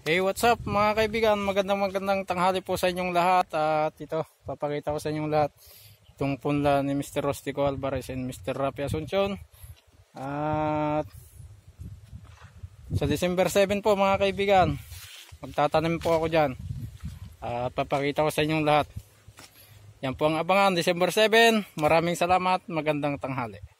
Hey, what's up mga kaibigan? Magandang magandang tanghali po sa inyong lahat at ito, papakita ko sa inyong lahat itong punla ni Mr. Rostico Alvarez and Mr. Rafi Asuncion at sa December 7 po mga kaibigan magtatanim po ako dyan at papakita ko sa inyong lahat yan po ang abangan December 7 maraming salamat magandang tanghali